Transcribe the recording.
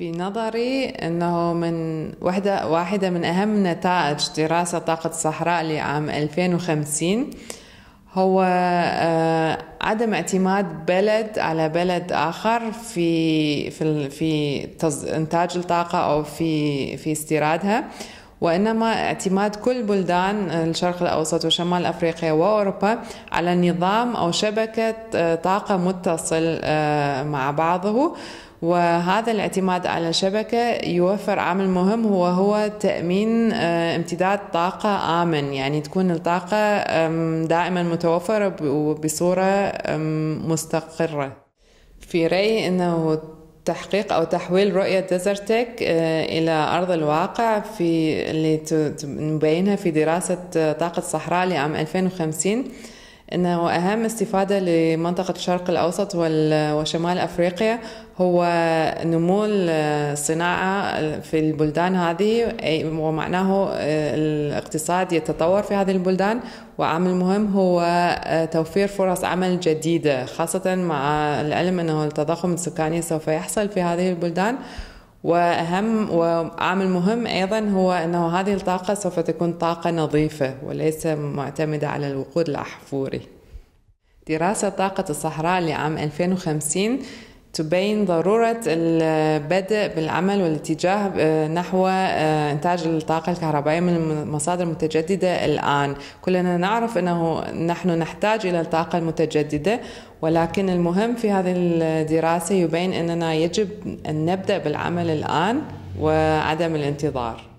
في نظري أنه من واحدة, واحدة من أهم نتائج دراسة طاقة الصحراء لعام 2050 هو آه، عدم اعتماد بلد على بلد آخر في في في إنتاج الطاقة أو في في استيرادها وإنما اعتماد كل بلدان آه، الشرق الأوسط وشمال أفريقيا وأوروبا على نظام أو شبكة آه، طاقة متصل مع بعضه وهذا الاعتماد على الشبكة يوفر عامل مهم هو هو تأمين آه، امتداد طاقة آمن يعني تكون الطاقة دائما متوفرة وبصورة مستقرة في رأيي أنه تحقيق او تحويل رؤيه ديزرتك آه، الى ارض الواقع في اللي نبينها في دراسه طاقه الصحراء لعام 2050 انه اهم استفاده لمنطقه الشرق الاوسط وشمال افريقيا هو نمو الصناعه في البلدان هذه ومعناه آه، الاقتصاد يتطور في هذه البلدان وعامل مهم هو آه، توفير فرص عمل جديده خاصه مع العلم انه التضخم السكاني سوف يحصل في هذه البلدان واهم وعامل مهم ايضا هو انه هذه الطاقه سوف تكون طاقه نظيفه وليس معتمده على الوقود الاحفوري دراسة طاقة الصحراء لعام 2050 تبين ضرورة البدء بالعمل والاتجاه آه، نحو آه، إنتاج الطاقة الكهربائية من المصادر المتجددة الآن كلنا نعرف أنه نحن نحتاج إلى الطاقة المتجددة ولكن المهم في هذه الدراسة يبين أننا يجب أن نبدأ بالعمل الآن وعدم الانتظار